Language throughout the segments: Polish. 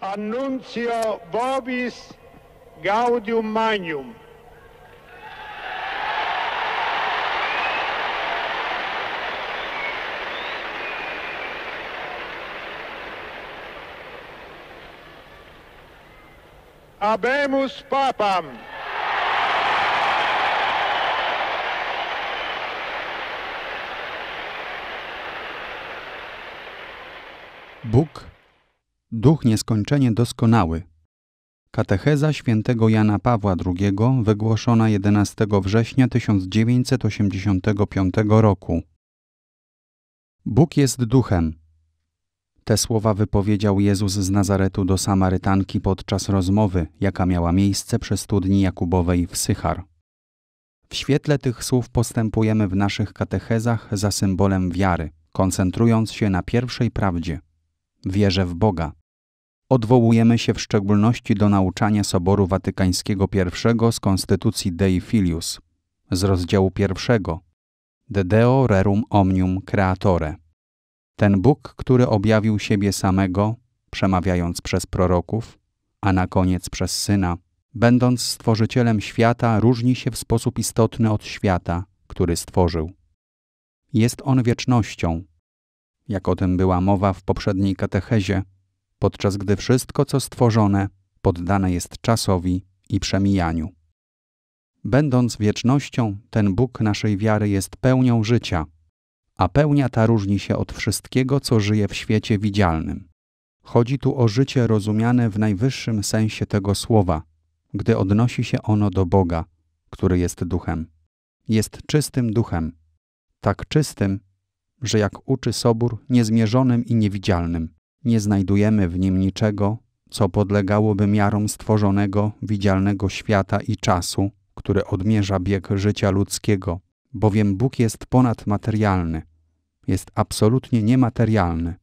Annunzio Vobis Gaudium Magnum. Abemus Papam. Book Duch nieskończenie doskonały. Katecheza świętego Jana Pawła II wygłoszona 11 września 1985 roku. Bóg jest duchem. Te słowa wypowiedział Jezus z Nazaretu do Samarytanki podczas rozmowy, jaka miała miejsce przy studni Jakubowej w Sychar. W świetle tych słów postępujemy w naszych katechezach za symbolem wiary, koncentrując się na pierwszej prawdzie. Wierzę w Boga, Odwołujemy się w szczególności do nauczania Soboru Watykańskiego I z konstytucji Dei Filius z rozdziału pierwszego De Deo Rerum Omnium Creatore. Ten Bóg, który objawił siebie samego, przemawiając przez proroków, a na koniec przez Syna, będąc stworzycielem świata, różni się w sposób istotny od świata, który stworzył. Jest on wiecznością. Jak o tym była mowa w poprzedniej katechezie, podczas gdy wszystko, co stworzone, poddane jest czasowi i przemijaniu. Będąc wiecznością, ten Bóg naszej wiary jest pełnią życia, a pełnia ta różni się od wszystkiego, co żyje w świecie widzialnym. Chodzi tu o życie rozumiane w najwyższym sensie tego słowa, gdy odnosi się ono do Boga, który jest duchem. Jest czystym duchem, tak czystym, że jak uczy Sobór, niezmierzonym i niewidzialnym. Nie znajdujemy w nim niczego, co podlegałoby miarom stworzonego, widzialnego świata i czasu, który odmierza bieg życia ludzkiego, bowiem Bóg jest ponadmaterialny, jest absolutnie niematerialny.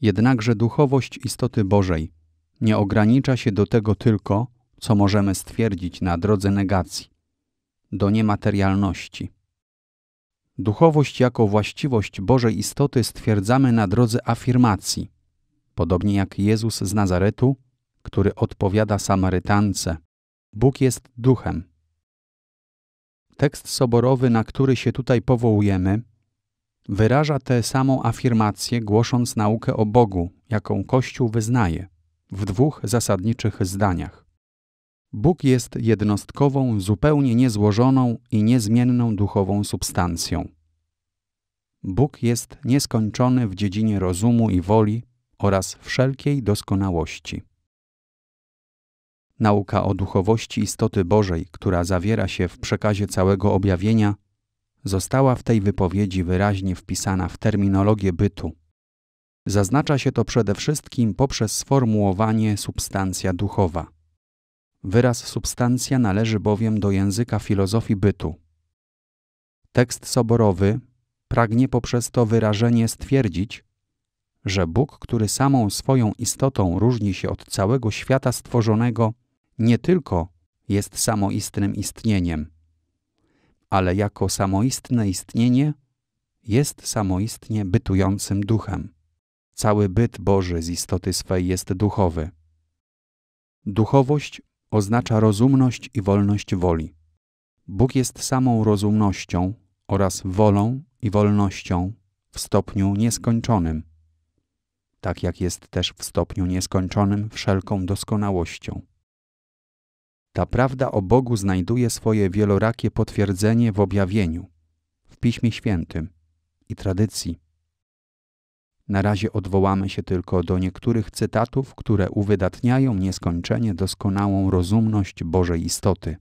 Jednakże duchowość istoty Bożej nie ogranicza się do tego tylko, co możemy stwierdzić na drodze negacji, do niematerialności. Duchowość jako właściwość Bożej istoty stwierdzamy na drodze afirmacji, podobnie jak Jezus z Nazaretu, który odpowiada Samarytance: Bóg jest duchem. Tekst soborowy, na który się tutaj powołujemy, wyraża tę samą afirmację, głosząc naukę o Bogu, jaką Kościół wyznaje, w dwóch zasadniczych zdaniach. Bóg jest jednostkową, zupełnie niezłożoną i niezmienną duchową substancją. Bóg jest nieskończony w dziedzinie rozumu i woli oraz wszelkiej doskonałości. Nauka o duchowości istoty Bożej, która zawiera się w przekazie całego objawienia, została w tej wypowiedzi wyraźnie wpisana w terminologię bytu. Zaznacza się to przede wszystkim poprzez sformułowanie substancja duchowa. Wyraz substancja należy bowiem do języka filozofii bytu. Tekst soborowy pragnie poprzez to wyrażenie stwierdzić, że Bóg, który samą swoją istotą różni się od całego świata stworzonego, nie tylko jest samoistnym istnieniem, ale jako samoistne istnienie jest samoistnie bytującym duchem. Cały byt Boży z istoty swej jest duchowy. Duchowość oznacza rozumność i wolność woli. Bóg jest samą rozumnością oraz wolą i wolnością w stopniu nieskończonym, tak jak jest też w stopniu nieskończonym wszelką doskonałością. Ta prawda o Bogu znajduje swoje wielorakie potwierdzenie w objawieniu, w Piśmie Świętym i tradycji na razie odwołamy się tylko do niektórych cytatów, które uwydatniają nieskończenie doskonałą rozumność Bożej istoty.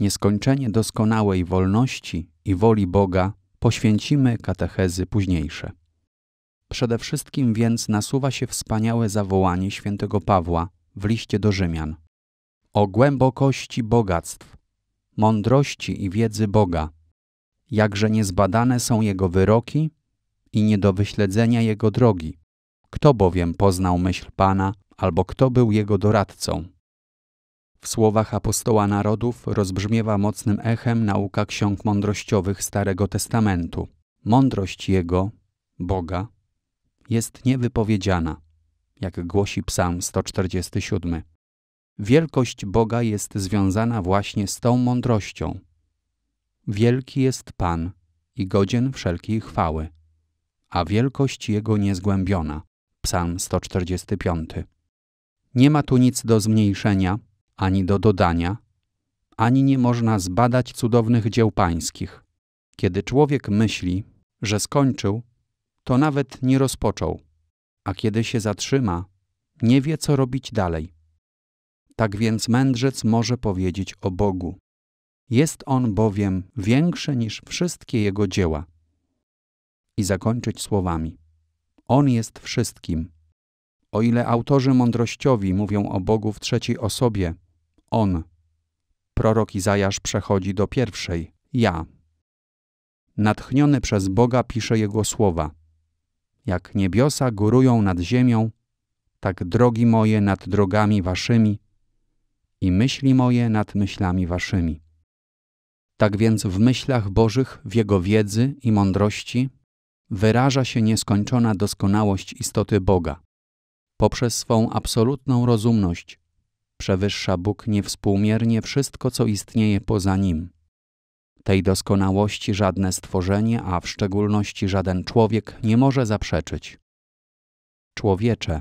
Nieskończenie doskonałej wolności i woli Boga poświęcimy katechezy późniejsze. Przede wszystkim więc nasuwa się wspaniałe zawołanie świętego Pawła w liście do Rzymian. O głębokości bogactw, mądrości i wiedzy Boga, jakże niezbadane są Jego wyroki i nie do wyśledzenia jego drogi. Kto bowiem poznał myśl Pana, albo kto był jego doradcą? W słowach apostoła narodów rozbrzmiewa mocnym echem nauka ksiąg mądrościowych Starego Testamentu. Mądrość jego, Boga, jest niewypowiedziana, jak głosi Psalm 147. Wielkość Boga jest związana właśnie z tą mądrością. Wielki jest Pan i godzien wszelkiej chwały a wielkość Jego niezgłębiona. Psalm 145. Nie ma tu nic do zmniejszenia, ani do dodania, ani nie można zbadać cudownych dzieł pańskich. Kiedy człowiek myśli, że skończył, to nawet nie rozpoczął, a kiedy się zatrzyma, nie wie, co robić dalej. Tak więc mędrzec może powiedzieć o Bogu. Jest on bowiem większy niż wszystkie jego dzieła i zakończyć słowami: On jest wszystkim. O ile autorzy mądrościowi mówią o Bogu w trzeciej osobie, On, prorok Izajasz przechodzi do pierwszej, ja. Natchniony przez Boga pisze jego słowa. Jak niebiosa górują nad ziemią, tak drogi moje nad drogami waszymi i myśli moje nad myślami waszymi. Tak więc w myślach Bożych, w Jego wiedzy i mądrości wyraża się nieskończona doskonałość istoty Boga. Poprzez swą absolutną rozumność przewyższa Bóg niewspółmiernie wszystko, co istnieje poza Nim. Tej doskonałości żadne stworzenie, a w szczególności żaden człowiek nie może zaprzeczyć. Człowiecze,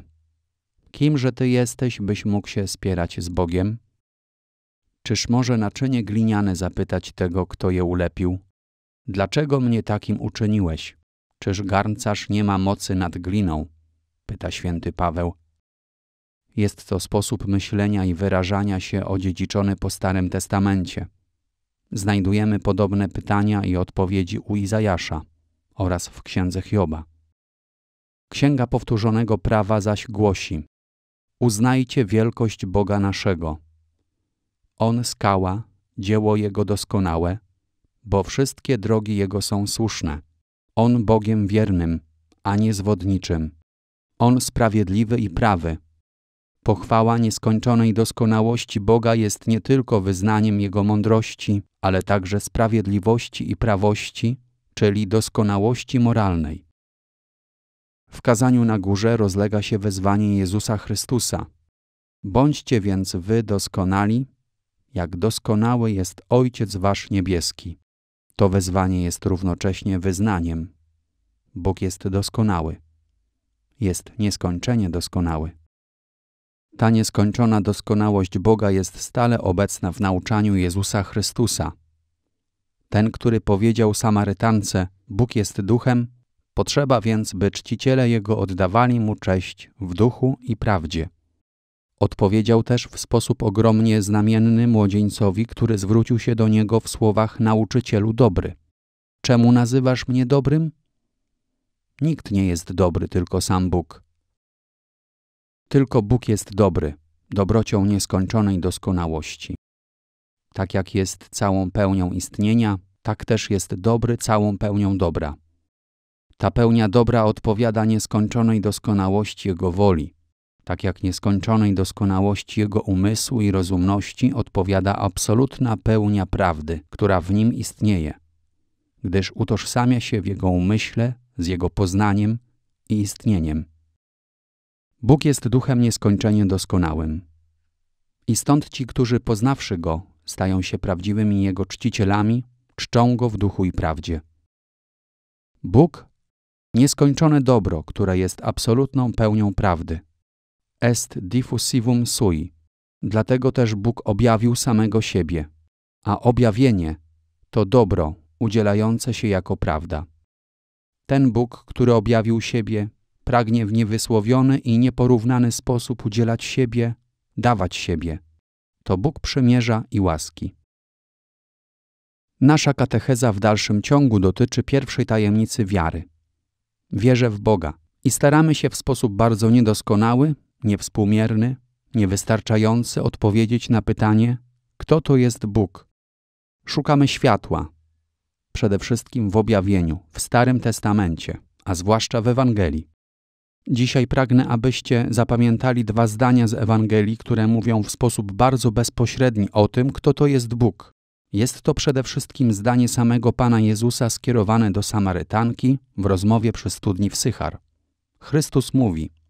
kimże Ty jesteś, byś mógł się spierać z Bogiem? Czyż może naczynie gliniane zapytać tego, kto je ulepił? Dlaczego mnie takim uczyniłeś? Czyż garncarz nie ma mocy nad gliną? pyta święty Paweł. Jest to sposób myślenia i wyrażania się odziedziczony po Starym Testamencie. Znajdujemy podobne pytania i odpowiedzi u Izajasza oraz w księdze Hioba. Księga powtórzonego prawa zaś głosi: Uznajcie wielkość Boga naszego. On skała, dzieło jego doskonałe, bo wszystkie drogi jego są słuszne. On Bogiem wiernym, a nie zwodniczym. On sprawiedliwy i prawy. Pochwała nieskończonej doskonałości Boga jest nie tylko wyznaniem Jego mądrości, ale także sprawiedliwości i prawości, czyli doskonałości moralnej. W kazaniu na górze rozlega się wezwanie Jezusa Chrystusa. Bądźcie więc wy doskonali, jak doskonały jest Ojciec Wasz Niebieski. To wezwanie jest równocześnie wyznaniem. Bóg jest doskonały. Jest nieskończenie doskonały. Ta nieskończona doskonałość Boga jest stale obecna w nauczaniu Jezusa Chrystusa. Ten, który powiedział Samarytance, Bóg jest duchem, potrzeba więc, by czciciele Jego oddawali Mu cześć w duchu i prawdzie. Odpowiedział też w sposób ogromnie znamienny młodzieńcowi, który zwrócił się do niego w słowach nauczycielu dobry. Czemu nazywasz mnie dobrym? Nikt nie jest dobry, tylko sam Bóg. Tylko Bóg jest dobry, dobrocią nieskończonej doskonałości. Tak jak jest całą pełnią istnienia, tak też jest dobry całą pełnią dobra. Ta pełnia dobra odpowiada nieskończonej doskonałości Jego woli, tak jak nieskończonej doskonałości jego umysłu i rozumności odpowiada absolutna pełnia prawdy, która w nim istnieje, gdyż utożsamia się w jego umyśle z jego poznaniem i istnieniem. Bóg jest duchem nieskończenie doskonałym. I stąd ci, którzy poznawszy go, stają się prawdziwymi jego czcicielami, czczą go w duchu i prawdzie. Bóg nieskończone dobro, które jest absolutną pełnią prawdy est diffusivum sui. Dlatego też Bóg objawił samego siebie, a objawienie to dobro udzielające się jako prawda. Ten Bóg, który objawił siebie, pragnie w niewysłowiony i nieporównany sposób udzielać siebie, dawać siebie. To Bóg przymierza i łaski. Nasza katecheza w dalszym ciągu dotyczy pierwszej tajemnicy wiary. Wierzę w Boga i staramy się w sposób bardzo niedoskonały niewspółmierny, niewystarczający odpowiedzieć na pytanie, kto to jest Bóg. Szukamy światła, przede wszystkim w objawieniu, w Starym Testamencie, a zwłaszcza w Ewangelii. Dzisiaj pragnę, abyście zapamiętali dwa zdania z Ewangelii, które mówią w sposób bardzo bezpośredni o tym, kto to jest Bóg. Jest to przede wszystkim zdanie samego Pana Jezusa skierowane do Samarytanki w rozmowie przy studni w Sychar. Chrystus mówi –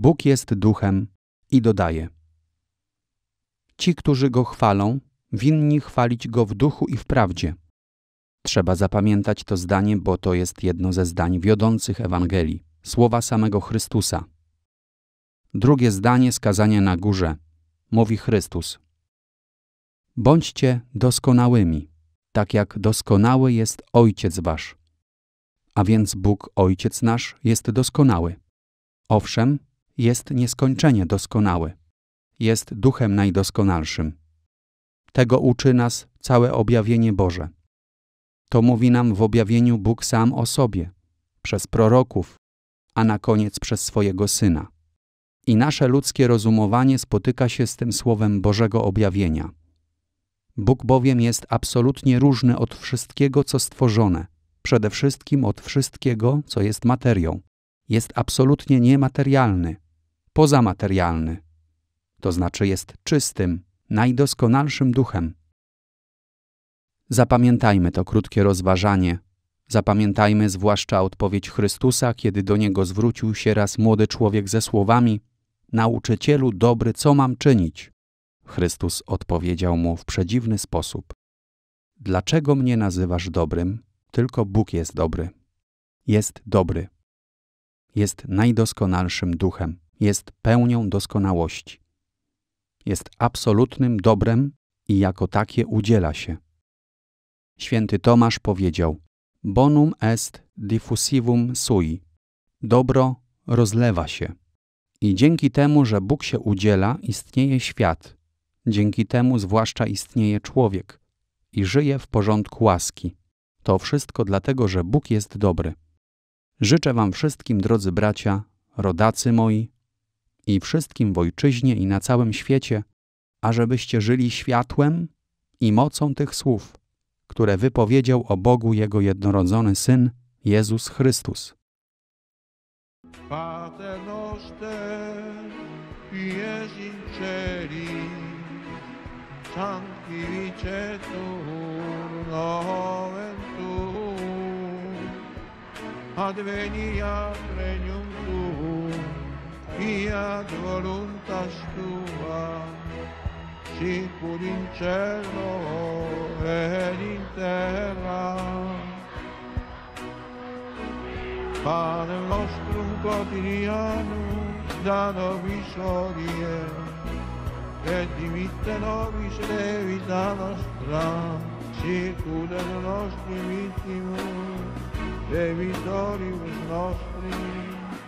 Bóg jest duchem i dodaje: Ci, którzy go chwalą, winni chwalić go w duchu i w prawdzie. Trzeba zapamiętać to zdanie, bo to jest jedno ze zdań wiodących Ewangelii, słowa samego Chrystusa. Drugie zdanie skazanie na górze, mówi Chrystus. Bądźcie doskonałymi, tak jak doskonały jest Ojciec Wasz. A więc Bóg Ojciec nasz jest doskonały. Owszem, jest nieskończenie doskonały. Jest duchem najdoskonalszym. Tego uczy nas całe objawienie Boże. To mówi nam w objawieniu Bóg sam o sobie, przez proroków, a na koniec przez swojego Syna. I nasze ludzkie rozumowanie spotyka się z tym słowem Bożego objawienia. Bóg bowiem jest absolutnie różny od wszystkiego, co stworzone, przede wszystkim od wszystkiego, co jest materią. Jest absolutnie niematerialny, pozamaterialny, to znaczy jest czystym, najdoskonalszym duchem. Zapamiętajmy to krótkie rozważanie. Zapamiętajmy zwłaszcza odpowiedź Chrystusa, kiedy do niego zwrócił się raz młody człowiek ze słowami: Nauczycielu dobry, co mam czynić? Chrystus odpowiedział mu w przedziwny sposób: Dlaczego mnie nazywasz dobrym? Tylko Bóg jest dobry. Jest dobry. Jest najdoskonalszym duchem jest pełnią doskonałości. Jest absolutnym dobrem i jako takie udziela się. Święty Tomasz powiedział: Bonum est diffusivum sui. Dobro rozlewa się. I dzięki temu, że Bóg się udziela, istnieje świat. Dzięki temu zwłaszcza istnieje człowiek i żyje w porządku łaski. To wszystko dlatego, że Bóg jest dobry. Życzę Wam wszystkim, drodzy bracia, rodacy moi, i wszystkim w ojczyźnie i na całym świecie, ażebyście żyli światłem i mocą tych słów, które wypowiedział o Bogu Jego jednorodzony Syn, Jezus Chrystus. adveniat regnum fiat voluntas tua, sicur in cielo ed in terra. Padre nostro quotidiano, da nobis odie, e dimitte nobis levita nostra, sicur et nostri vittimus, debitoribus nostri,